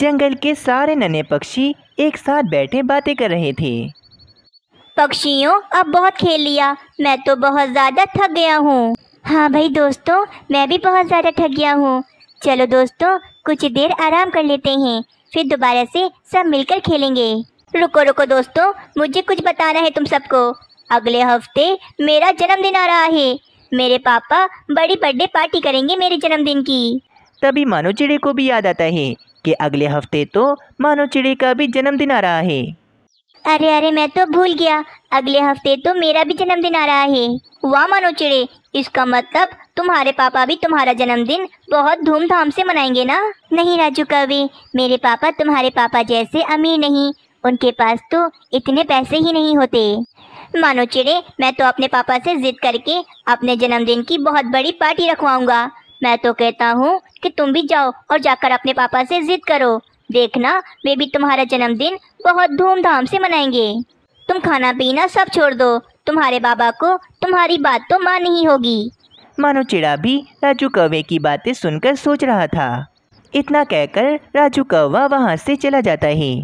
जंगल के सारे नन्हे पक्षी एक साथ बैठे बातें कर रहे थे पक्षियों अब बहुत खेल लिया मैं तो बहुत ज़्यादा थक गया हूँ हाँ भाई दोस्तों मैं भी बहुत ज़्यादा थक गया हूँ चलो दोस्तों कुछ देर आराम कर लेते हैं फिर दोबारा से सब मिलकर खेलेंगे रुको रुको दोस्तों मुझे कुछ बताना है तुम सबको अगले हफ्ते मेरा जन्मदिन आ रहा है मेरे पापा बड़ी बर्थडे पार्टी करेंगे मेरे जन्मदिन की तभी मानो चिड़े को भी याद आता है कि अगले हफ्ते तो मानो चिड़ी का भी जन्मदिन आ रहा है अरे अरे मैं तो भूल गया अगले हफ्ते तो मेरा भी जन्मदिन आ रहा है वाह मानो चिड़े इसका मतलब तुम्हारे पापा भी तुम्हारा जन्मदिन बहुत धूमधाम से मनाएंगे ना नहीं राजू कवि मेरे पापा तुम्हारे पापा जैसे अमीर नहीं उनके पास तो इतने पैसे ही नहीं होते मानो चिड़े मैं तो अपने पापा से जिद करके अपने जन्मदिन की बहुत बड़ी पार्टी रखवाऊंगा मैं तो कहता हूँ कि तुम भी जाओ और जाकर अपने पापा से जिद करो देखना वे भी तुम्हारा जन्मदिन बहुत धूमधाम से मनाएंगे तुम खाना पीना सब छोड़ दो तुम्हारे बाबा को तुम्हारी बात तो मान ही होगी मानो चिड़ा भी राजू कौवे की बातें सुनकर सोच रहा था इतना कहकर राजू कौवा वहाँ से चला जाता है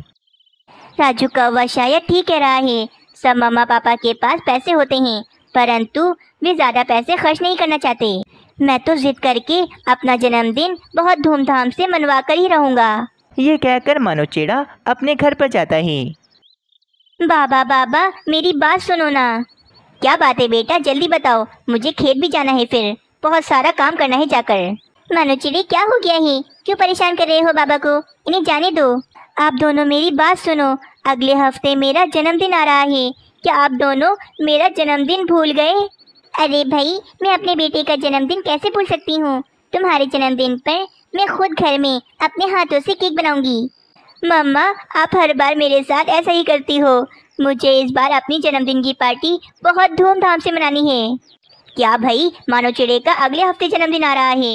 राजू कौवा शायद ठीक कह रहा है सब मम्मा पापा के पास पैसे होते हैं परंतु वे ज़्यादा पैसे खर्च नहीं करना चाहते मैं तो जिद करके अपना जन्मदिन बहुत धूमधाम से मनवा कर ही रहूँगा ये कहकर मानो चिड़ा अपने घर पर जाता है बाबा बाबा मेरी बात सुनो ना क्या बात है बेटा जल्दी बताओ मुझे खेत भी जाना है फिर बहुत सारा काम करना है जाकर मानो चिड़ी क्या हो गया है क्यों परेशान कर रहे हो बाबा को इन्हें जाने दो आप दोनों मेरी बात सुनो अगले हफ्ते मेरा जन्मदिन आ रहा है क्या आप दोनों मेरा जन्मदिन भूल गए अरे भाई मैं अपने बेटे का जन्मदिन कैसे भूल सकती हूँ तुम्हारे जन्मदिन पर मैं खुद घर में अपने हाथों से केक बनाऊंगी मम्मा आप हर बार मेरे साथ ऐसा ही करती हो मुझे इस बार अपनी जन्मदिन की पार्टी बहुत धूमधाम से मनानी है क्या भाई मानो चिड़े का अगले हफ्ते जन्मदिन आ रहा है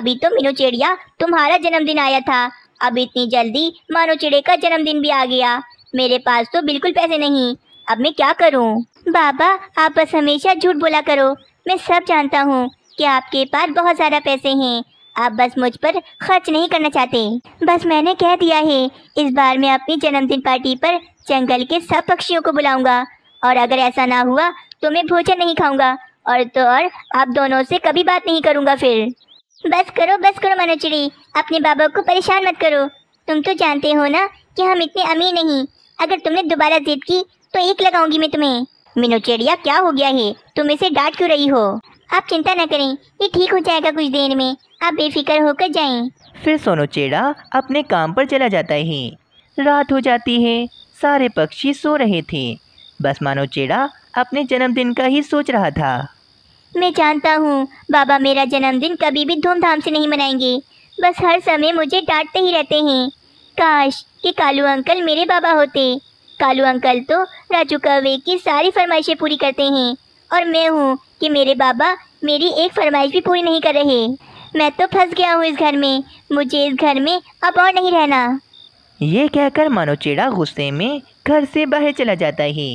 अभी तो मीनू चिड़िया तुम्हारा जन्मदिन आया था अब इतनी जल्दी मानो चिड़े का जन्मदिन भी आ गया मेरे पास तो बिल्कुल पैसे नहीं अब मैं क्या करूँ बाबा आप बस हमेशा झूठ बोला करो मैं सब जानता हूँ कि आपके पास बहुत ज़्यादा पैसे हैं आप बस मुझ पर खर्च नहीं करना चाहते बस मैंने कह दिया है इस बार मैं अपनी जन्मदिन पार्टी पर जंगल के सब पक्षियों को बुलाऊंगा और अगर ऐसा ना हुआ तो मैं भोजन नहीं खाऊंगा और तो और आप दोनों से कभी बात नहीं करूंगा फिर बस करो बस करो मनोचड़ी अपने बाबा को परेशान मत करो तुम तो जानते हो ना कि हम इतने अमीर नहीं अगर तुमने दोबारा जिद की तो एक लगाऊंगी मैं तुम्हें मीनू चिड़िया क्या हो गया है तुम इसे डांट क्यों रही हो आप चिंता न करें ये ठीक हो जाएगा कुछ देर में आप बेफिक्र होकर जाएं। फिर सोनो चेड़ा अपने काम पर चला जाता है रात हो जाती है सारे पक्षी सो रहे थे बस मानो चेड़ा अपने जन्मदिन का ही सोच रहा था मैं जानता हूँ बाबा मेरा जन्मदिन कभी भी धूमधाम से नहीं मनाएंगे बस हर समय मुझे डांटते ही रहते हैं काश कि कालू अंकल मेरे बाबा होते कालू अंकल तो राजू कावे की सारी फरमाइशें पूरी करते हैं और मैं हूँ कि मेरे बाबा मेरी एक फरमाइश भी पूरी नहीं कर रहे मैं तो फंस गया हूँ इस घर में मुझे इस घर में अब और नहीं रहना ये कहकर मनोचेड़ा गुस्से में घर से बाहर चला जाता है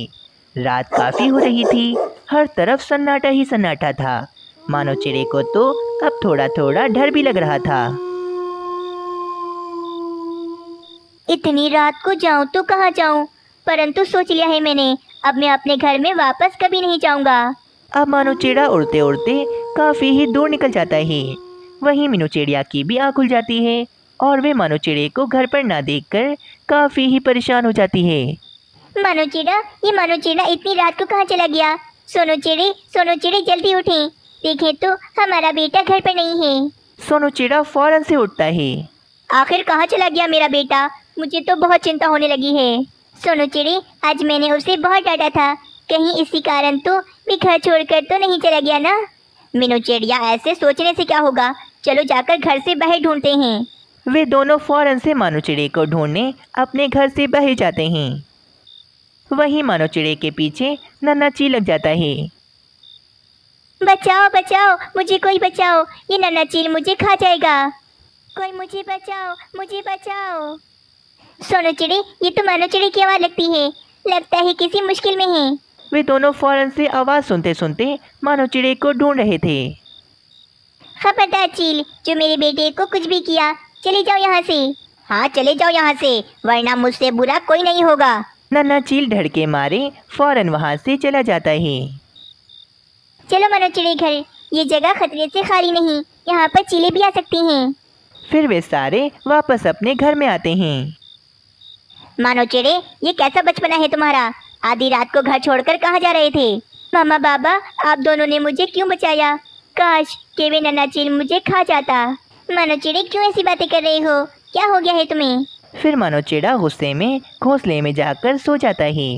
रात काफ़ी हो रही थी हर तरफ सन्नाटा ही सन्नाटा था मानो चिड़े को तो अब थोड़ा थोड़ा डर भी लग रहा था इतनी रात को जाऊं तो कहाँ जाऊं परंतु सोच लिया है मैंने अब मैं अपने घर में वापस कभी नहीं जाऊंगा अब मानो चिड़ा उड़ते उड़ते काफ़ी ही दूर निकल जाता है वहीं मीनू चिड़िया की भी आँख खुल जाती है और वे मानो चिड़े को घर पर ना कर काफ़ी ही परेशान हो जाती है मानो चिड़ा ये मानो चिड़ा इतनी रात को कहाँ चला गया सोनो चिड़े सोनो चिड़े जल्दी उठे देखे तो हमारा बेटा घर पर नहीं है सोनो चिड़ा फौरन से उठता है आखिर कहाँ चला गया मेरा बेटा मुझे तो बहुत चिंता होने लगी है सोनू चिड़ी आज मैंने उसे बहुत डांटा था कहीं इसी कारण तो भी घर छोड़कर तो नहीं चला गया ना मीनू चिड़िया ऐसे सोचने से क्या होगा चलो जाकर घर से बाहर ढूंढते हैं वे दोनों फौरन से मानो चिड़े को ढूंढने अपने घर से बाहर जाते हैं वहीं मानो चिड़े के पीछे नन्ना चिलक जाता है बचाओ बचाओ मुझे कोई बचाओ ये नन्ना चील मुझे खा जाएगा कोई मुझे बचाओ मुझे बचाओ सोनू चिड़ी ये तो मानो चिड़ी की आवाज़ लगती है लगता है किसी मुश्किल में है वे दोनों फौरन से आवाज़ सुनते सुनते मानो चिड़े को ढूंढ रहे थे खबरदार चील जो मेरे बेटे को कुछ भी किया चले जाओ यहाँ से हाँ चले जाओ यहाँ से वरना मुझसे बुरा कोई नहीं होगा नन्ना चील ढड़के के मारे फौरन वहाँ से चला जाता है चलो मनो चिड़े घर ये जगह खतरे से खाली नहीं यहाँ पर चीले भी आ सकती हैं फिर वे सारे वापस अपने घर में आते हैं मानो चेड़े ये कैसा बचपना है तुम्हारा आधी रात को घर छोड़कर कहाँ जा रहे थे मामा बाबा आप दोनों ने मुझे क्यों बचाया काश के वे नन्ना चील मुझे खा जाता मानो चिड़े क्यों ऐसी बातें कर रहे हो क्या हो गया है तुम्हें फिर मानो चेड़ा गुस्से में घोंसले में जाकर सो जाता है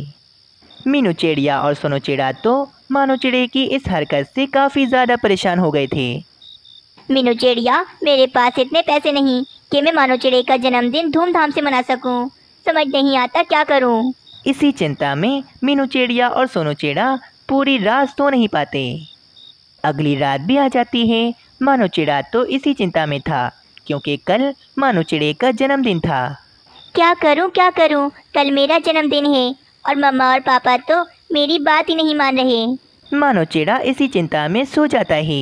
मीनू चिड़िया और सोनू चेड़ा तो मानो चिड़े की इस हरकत से काफ़ी ज़्यादा परेशान हो गए थे मीनू चिड़िया मेरे पास इतने पैसे नहीं कि मैं मानो चिड़े का जन्मदिन धूमधाम से मना सकूं। समझ नहीं आता क्या करूं? इसी चिंता में मीनू चिड़िया और सोनू चिड़ा पूरी रात सो नहीं पाते अगली रात भी आ जाती है मानो चिड़ा तो इसी चिंता में था क्योंकि कल मानो चिड़े का जन्मदिन था क्या करूं क्या करूं कल मेरा जन्मदिन है और मम्मा और पापा तो मेरी बात ही नहीं मान रहे मानो चिड़ा इसी चिंता में सो जाता है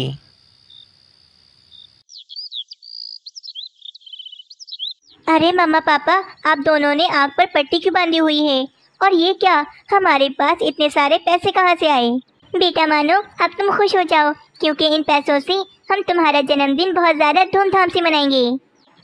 अरे मम्मा पापा आप दोनों ने आग पर पट्टी क्यों बांधी हुई है और ये क्या हमारे पास इतने सारे पैसे कहाँ से आए बेटा मानो अब तुम खुश हो जाओ क्योंकि इन पैसों से हम तुम्हारा जन्मदिन बहुत ज़्यादा धूमधाम से मनाएंगे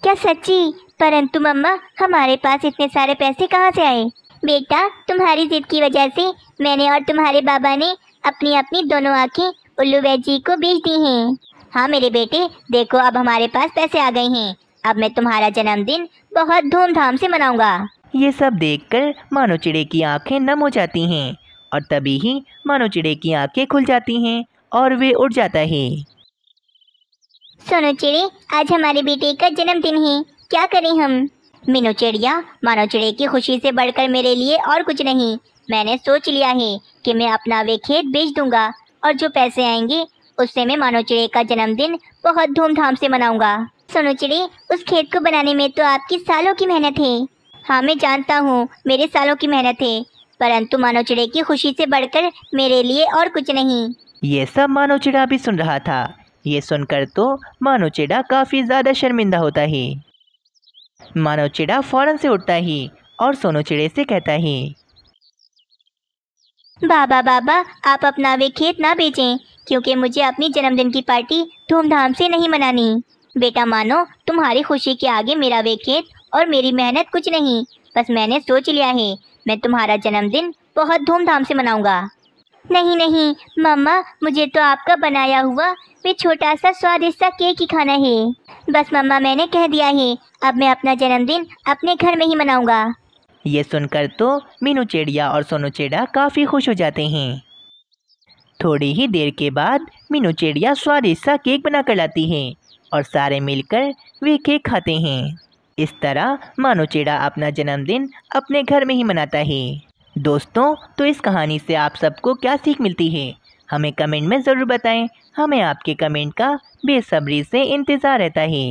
क्या सच्ची परंतु मम्मा हमारे पास इतने सारे पैसे कहाँ से आए बेटा तुम्हारी जिद की वजह से मैंने और तुम्हारे बाबा ने अपनी अपनी दोनों आँखें उल्लू वैजी को बेच दी हैं हाँ मेरे बेटे देखो अब हमारे पास पैसे आ गए हैं अब मैं तुम्हारा जन्मदिन बहुत धूमधाम से मनाऊंगा ये सब देखकर मानो चिड़े की आंखें नम हो जाती हैं और तभी ही मानो चिड़े की आंखें खुल जाती हैं और वे उड़ जाता है सोनू चिड़े आज हमारे बेटे का जन्मदिन है क्या करें हम मीनू चिड़िया मानो चिड़े की खुशी से बढ़कर मेरे लिए और कुछ नहीं मैंने सोच लिया है कि मैं अपना वे खेत बेच दूंगा और जो पैसे आएंगे उससे मैं मानो चिड़े का जन्मदिन बहुत धूमधाम से मनाऊंगा सोनू चिड़ी उस खेत को बनाने में तो आपकी सालों की मेहनत है हाँ मैं जानता हूँ मेरे सालों की मेहनत है परंतु मानव चिड़े की खुशी से बढ़कर मेरे लिए और कुछ नहीं ये सब मानव चिड़ा भी सुन रहा था ये सुनकर तो मानव चिड़ा काफ़ी ज़्यादा शर्मिंदा होता ही मानव चिड़ा फौरन से उठता ही और सोनू चिड़े से कहता ही बाबा बाबा आप अपना वे खेत ना बेचें क्योंकि मुझे अपनी जन्मदिन की पार्टी धूमधाम से नहीं मनानी बेटा मानो तुम्हारी खुशी के आगे मेरा वे खेत और मेरी मेहनत कुछ नहीं बस मैंने सोच लिया है मैं तुम्हारा जन्मदिन बहुत धूमधाम से मनाऊंगा नहीं नहीं मम्मा मुझे तो आपका बनाया हुआ वे छोटा सा स्वादिष्ट सा केक ही खाना है बस मम्मा मैंने कह दिया है अब मैं अपना जन्मदिन अपने घर में ही मनाऊंगा ये सुनकर तो मीनू चिड़िया और सोनू चिड़ा काफ़ी खुश हो जाते हैं थोड़ी ही देर के बाद मीनू चिड़िया स्वादिष्ट सा केक बनाकर लाती है और सारे मिलकर वे केक खाते हैं इस तरह मानो चेड़ा अपना जन्मदिन अपने घर में ही मनाता है दोस्तों तो इस कहानी से आप सबको क्या सीख मिलती है हमें कमेंट में ज़रूर बताएं हमें आपके कमेंट का बेसब्री से इंतज़ार रहता है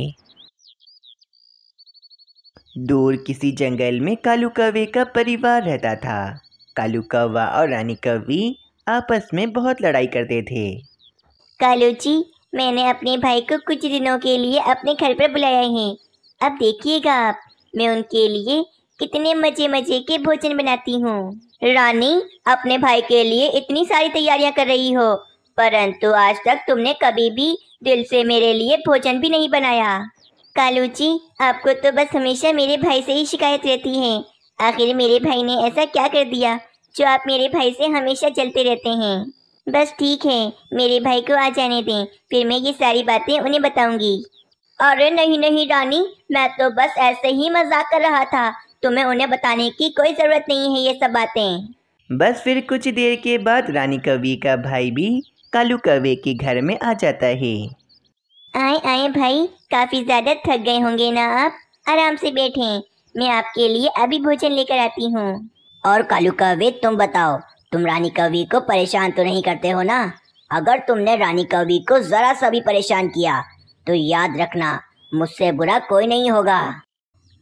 दूर किसी जंगल में कालू कवे का परिवार रहता था कालू कौवा और रानी कवि आपस में बहुत लड़ाई करते थे कालू जी मैंने अपने भाई को कुछ दिनों के लिए अपने घर पर बुलाया है अब देखिएगा आप मैं उनके लिए कितने मजे मजे के भोजन बनाती हूँ रानी अपने भाई के लिए इतनी सारी तैयारियाँ कर रही हो परंतु आज तक तुमने कभी भी दिल से मेरे लिए भोजन भी नहीं बनाया कालू जी आपको तो बस हमेशा मेरे भाई से ही शिकायत रहती है आखिर मेरे भाई ने ऐसा क्या कर दिया जो आप मेरे भाई से हमेशा जलते रहते हैं बस ठीक है मेरे भाई को आ जाने दें फिर मैं ये सारी बातें उन्हें बताऊंगी अरे नहीं नहीं रानी मैं तो बस ऐसे ही मजाक कर रहा था तुम्हें उन्हें बताने की कोई ज़रूरत नहीं है ये सब बातें बस फिर कुछ देर के बाद रानी कवि का भाई भी कालू कवे के घर में आ जाता है आए आए भाई काफ़ी ज़्यादा थक गए होंगे ना आप आराम से बैठे मैं आपके लिए अभी भोजन लेकर आती हूँ और कालू कवे तुम बताओ तुम रानी कवि को परेशान तो नहीं करते हो ना अगर तुमने रानी कवि को जरा सा भी परेशान किया तो याद रखना मुझसे बुरा कोई नहीं होगा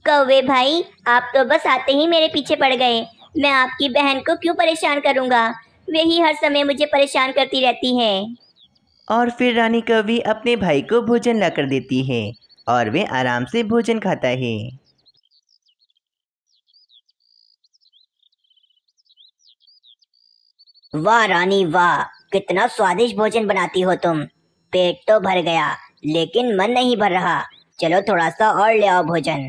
कौवे भाई आप तो बस आते ही मेरे पीछे पड़ गए मैं आपकी बहन को क्यों परेशान करूँगा वही हर समय मुझे परेशान करती रहती है और फिर रानी कवि अपने भाई को भोजन ला कर देती है और वे आराम से भोजन खाता है वाह रानी वाह कितना स्वादिष्ट भोजन बनाती हो तुम पेट तो भर गया लेकिन मन नहीं भर रहा चलो थोड़ा सा और ले आओ भोजन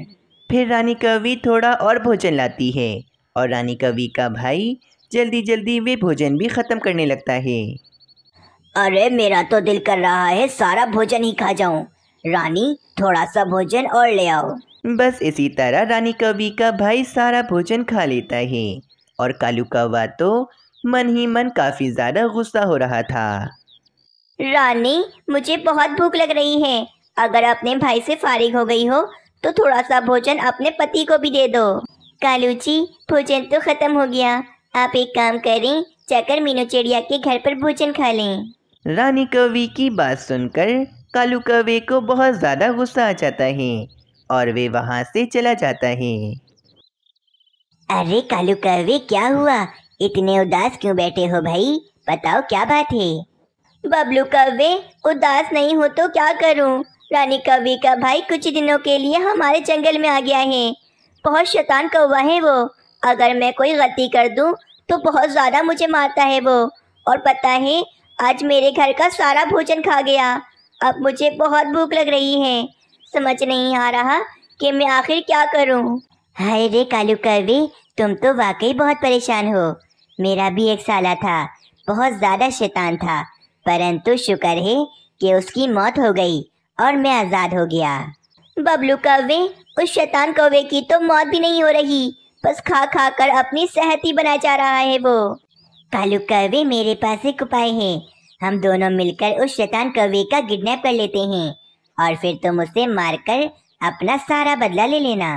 फिर रानी कवि थोड़ा और भोजन लाती है और रानी कवि का भाई जल्दी जल्दी वे भोजन भी ख़त्म करने लगता है अरे मेरा तो दिल कर रहा है सारा भोजन ही खा जाऊं रानी थोड़ा सा भोजन और ले आओ बस इसी तरह रानी कवि का भाई सारा भोजन खा लेता है और कालू कौवा तो मन ही मन काफी ज्यादा गुस्सा हो रहा था रानी मुझे बहुत भूख लग रही है अगर अपने भाई से फारिग हो गई हो तो थोड़ा सा भोजन अपने पति को भी दे दो कालू जी भोजन तो खत्म हो गया आप एक काम करें जाकर मीनू चिड़िया के घर पर भोजन खा लें रानी कवि की बात सुनकर कालू कवे को बहुत ज़्यादा गुस्सा आ जाता है और वे वहाँ से चला जाता है अरे कालू कवे क्या हुआ इतने उदास क्यों बैठे हो भाई बताओ क्या बात है बबलू कवे उदास नहीं हो तो क्या करूं? रानी कवि का भाई कुछ दिनों के लिए हमारे जंगल में आ गया है बहुत शैतान कौवा है वो अगर मैं कोई गलती कर दूं तो बहुत ज़्यादा मुझे मारता है वो और पता है आज मेरे घर का सारा भोजन खा गया अब मुझे बहुत भूख लग रही है समझ नहीं आ रहा कि मैं आखिर क्या करूं? हाय रे कालू कवि तुम तो वाकई बहुत परेशान हो मेरा भी एक साला था बहुत ज़्यादा शैतान था परंतु शुक्र है कि उसकी मौत हो गई और मैं आज़ाद हो गया बबलू कौवे उस शैतान कौवे की तो मौत भी नहीं हो रही बस खा खा कर अपनी सेहत ही बना जा रहा है वो कालू कौवे मेरे पास एक उपाय है हम दोनों मिलकर उस शैतान कौवे का किडनैप कर लेते हैं और फिर तुम उसे मारकर अपना सारा बदला ले लेना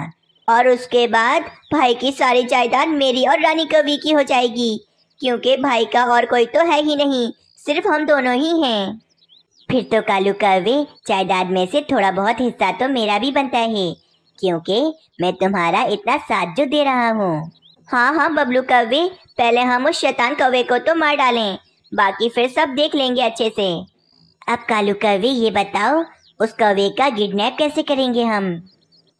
और उसके बाद भाई की सारी जायदाद मेरी और रानी कवि की हो जाएगी क्योंकि भाई का और कोई तो है ही नहीं सिर्फ हम दोनों ही हैं फिर तो कालू कवि जायदाद में से थोड़ा बहुत हिस्सा तो मेरा भी बनता है क्योंकि मैं तुम्हारा इतना साथ जो दे रहा हूँ हाँ हाँ बबलू कवि पहले हम उस शैतान कवे को तो मार डालें बाकी फिर सब देख लेंगे अच्छे से अब कालू कवि ये बताओ उस कवे का किडनैप कैसे करेंगे हम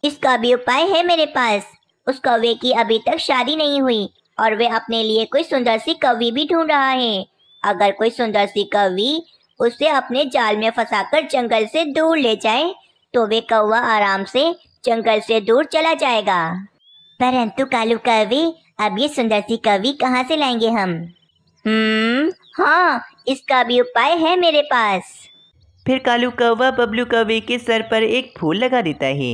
इसका भी उपाय है मेरे पास उस कौवे की अभी तक शादी नहीं हुई और वे अपने लिए कोई सुंदर सी कवि भी ढूंढ रहा है अगर कोई सुंदर सी कवि उसे अपने जाल में फंसाकर जंगल से दूर ले जाए तो वे कौवा आराम से जंगल से दूर चला जाएगा परंतु कालू कवि अब ये सुंदर सी कवि कहाँ से लाएंगे हम हम्म हाँ इसका भी उपाय है मेरे पास फिर कालू कौवा बबलू कौवे के सर पर एक फूल लगा देता है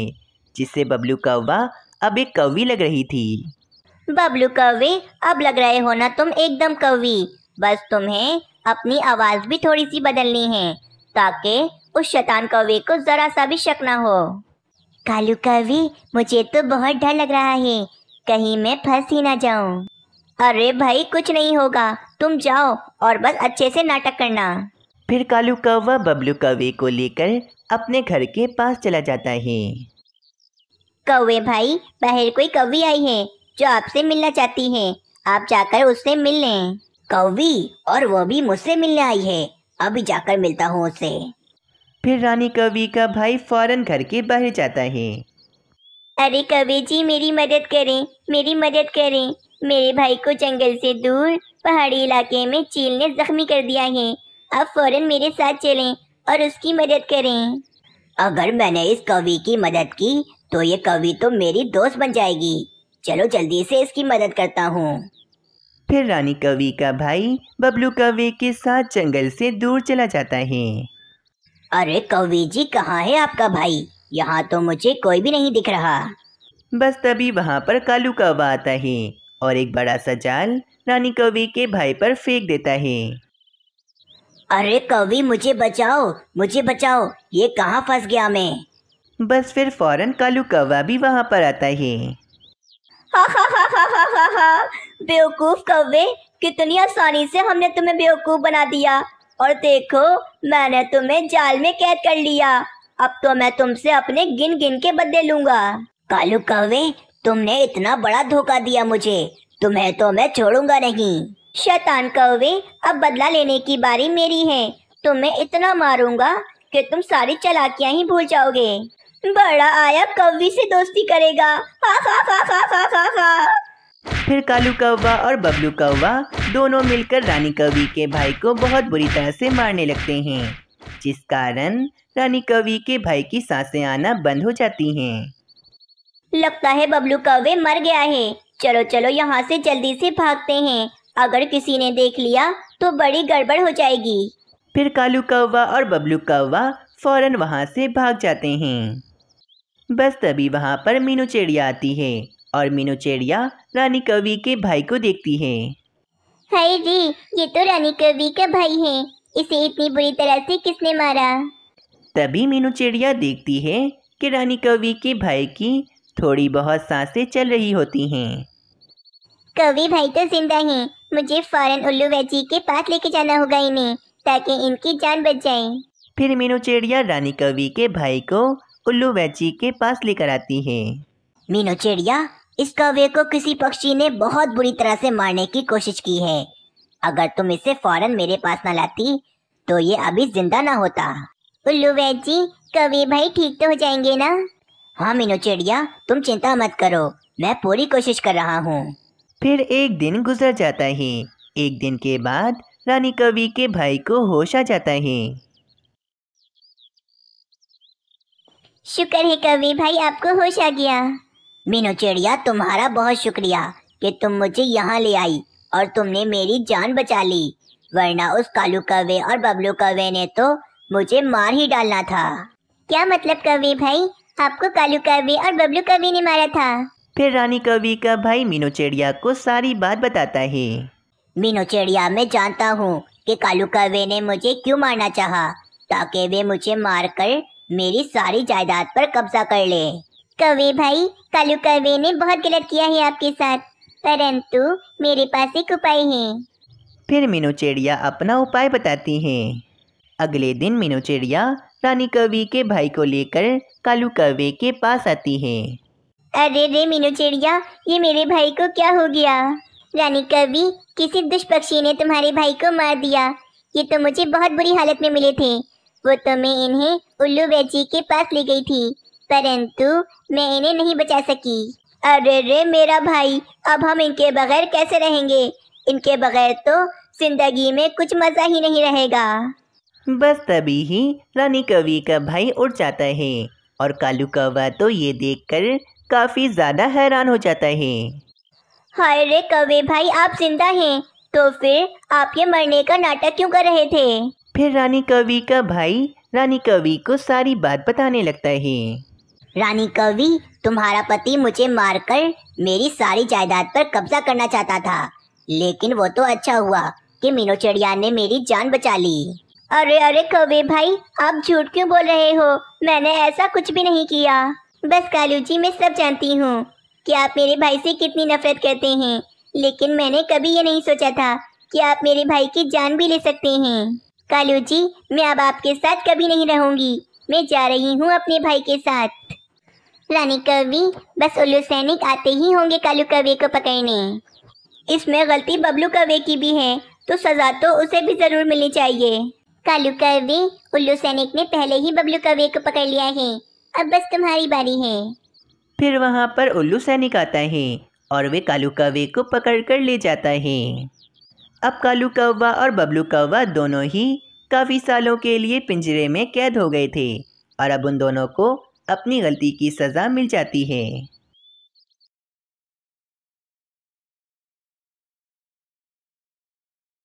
जिससे बबलू कौवा अब एक कौवी लग रही थी बबलू कौवे अब लग रहे हो ना तुम एकदम कौवी बस तुम्हें अपनी आवाज़ भी थोड़ी सी बदलनी है ताकि उस शैतान कौवे को ज़रा सा भी शक ना हो कालू कवि मुझे तो बहुत डर लग रहा है कहीं मैं फंस ही ना जाऊं अरे भाई कुछ नहीं होगा तुम जाओ और बस अच्छे से नाटक करना फिर कालू कौवा बबलू कौवे को लेकर अपने घर के पास चला जाता है कौवे भाई बाहर कोई कवि आई है जो आपसे मिलना चाहती है आप जाकर उससे मिल लें कौवी और वो भी मुझसे मिलने आई है अभी जाकर मिलता हूँ उसे फिर रानी कवि का भाई फौरन घर के बाहर जाता है अरे कवि जी मेरी मदद करें मेरी मदद करें मेरे भाई को जंगल से दूर पहाड़ी इलाके में चील ने जख्मी कर दिया है आप फौरन मेरे साथ चलें और उसकी मदद करें अगर मैंने इस कवि की मदद की तो ये कवि तो मेरी दोस्त बन जाएगी चलो जल्दी से इसकी मदद करता हूँ फिर रानी कवि का भाई बबलू कवि के साथ जंगल से दूर चला जाता है अरे कवि जी कहाँ है आपका भाई यहाँ तो मुझे कोई भी नहीं दिख रहा बस तभी वहाँ पर कालू कौवा आता है और एक बड़ा सा जाल रानी कवि के भाई पर फेंक देता है अरे कवि मुझे बचाओ मुझे बचाओ ये कहाँ फंस गया मैं बस फिर फौरन कालू कौवा भी वहाँ पर आता है बेवकूफ कौवे कितनी आसानी से हमने तुम्हें बेवकूफ बना दिया और देखो मैंने तुम्हें जाल में कैद कर लिया अब तो मैं तुमसे अपने गिन गिन के बदले लूंगा कालू कौवे तुमने इतना बड़ा धोखा दिया मुझे तुम्हें तो मैं छोड़ूंगा नहीं शैतान कौवे अब बदला लेने की बारी मेरी है तुम्हें इतना मारूंगा कि तुम सारी चलाकियां ही भूल जाओगे बड़ा आया कौवी से दोस्ती करेगा हा हा हा हा हा हा हा फिर कालू कौवा और बबलू कौवा दोनों मिलकर रानी कवि के भाई को बहुत बुरी तरह से मारने लगते हैं जिस कारण रानी कवि के भाई की सांसें आना बंद हो जाती हैं लगता है बबलू कौवे मर गया है चलो चलो यहाँ से जल्दी से भागते हैं अगर किसी ने देख लिया तो बड़ी गड़बड़ हो जाएगी फिर कालू कौवा और बबलू कौवा फौरन वहाँ से भाग जाते हैं बस तभी वहाँ पर मीनू चिड़िया आती है और मीनू चिड़िया रानी कवि के भाई को देखती है हाय जी ये तो रानी कवि का भाई है इसे इतनी बुरी तरह से किसने मारा तभी मीनू चिड़िया देखती है कि रानी कवि के भाई की थोड़ी बहुत सांसें चल रही होती हैं कवि भाई तो जिंदा हैं मुझे फौरन उल्लू वैजी के पास लेके जाना होगा इन्हें ताकि इनकी जान बच जाए फिर मीनू चिड़िया रानी कवि के भाई को उल्लू वैची के पास लेकर आती है मीनू चिड़िया इस कौवे को किसी पक्षी ने बहुत बुरी तरह से मारने की कोशिश की है अगर तुम इसे फौरन मेरे पास न लाती तो ये अभी जिंदा न होता उल्लू वैद कवि भाई ठीक तो हो जाएंगे ना हाँ मीनू चिड़िया तुम चिंता मत करो मैं पूरी कोशिश कर रहा हूँ फिर एक दिन गुजर जाता है एक दिन के बाद रानी कवि के भाई को होश आ जाता है शुक्र है कवि भाई आपको होश आ गया मीनू चिड़िया तुम्हारा बहुत शुक्रिया कि तुम मुझे यहाँ ले आई और तुमने मेरी जान बचा ली वरना उस कालू कवे और बबलू कवे ने तो मुझे मार ही डालना था क्या मतलब कवि भाई आपको कालू कवि और बबलू कवि ने मारा था फिर रानी कवि का भाई मीनू चिड़िया को सारी बात बताता है मीनू चिड़िया मैं जानता हूँ कि कालू कवे ने मुझे क्यों मारना चाहा ताकि वे मुझे मारकर मेरी सारी जायदाद पर कब्जा कर ले कवे भाई कालू कवे ने बहुत गलत किया है आपके साथ परंतु मेरे पास एक उपाय है फिर मीनू चिड़िया अपना उपाय बताती है अगले दिन मीनू चिड़िया रानी कवि के भाई को लेकर कालू कवे के पास आती है अरे रे मीनू चिड़िया ये मेरे भाई को क्या हो गया रानी कवि किसी दुष्पक्षी ने तुम्हारे भाई को मार दिया ये तो मुझे बहुत बुरी हालत में मिले थे वो तो मैं इन्हें उल्लू बैची के पास ले गई थी परंतु मैं इन्हें नहीं बचा सकी अरे रे मेरा भाई अब हम इनके बगैर कैसे रहेंगे इनके बगैर तो जिंदगी में कुछ मज़ा ही नहीं रहेगा बस तभी ही रानी कवि का भाई उड़ जाता है और कालू कौवा तो ये देखकर काफ़ी ज़्यादा हैरान हो जाता है हाय रे कवे भाई आप जिंदा हैं तो फिर आप ये मरने का नाटक क्यों कर रहे थे फिर रानी कवि का भाई रानी कवि को सारी बात बताने लगता है रानी कवि तुम्हारा पति मुझे मारकर मेरी सारी जायदाद पर कब्जा करना चाहता था लेकिन वो तो अच्छा हुआ कि मीनू चिड़िया ने मेरी जान बचा ली अरे अरे कवि भाई आप झूठ क्यों बोल रहे हो मैंने ऐसा कुछ भी नहीं किया बस कालू जी मैं सब जानती हूँ कि आप मेरे भाई से कितनी नफरत करते हैं लेकिन मैंने कभी ये नहीं सोचा था कि आप मेरे भाई की जान भी ले सकते हैं कालू जी मैं अब आपके साथ कभी नहीं रहूंगी मैं जा रही हूँ अपने भाई के साथ रानी कवि बस उल्लू सैनिक आते ही होंगे कालू कवे को पकड़ने इसमें गलती बबलू कवे की भी है तो सज़ा तो उसे भी ज़रूर मिलनी चाहिए कालू कवे उल्लू सैनिक ने पहले ही बबलू कवे को पकड़ लिया है अब बस तुम्हारी बारी है फिर वहाँ पर उल्लू सैनिक आता है और वे कालू कवे को पकड़ कर ले जाता है अब कालू कौवा और बबलू कौवा दोनों ही काफ़ी सालों के लिए पिंजरे में कैद हो गए थे और अब उन दोनों को अपनी गलती की सज़ा मिल जाती है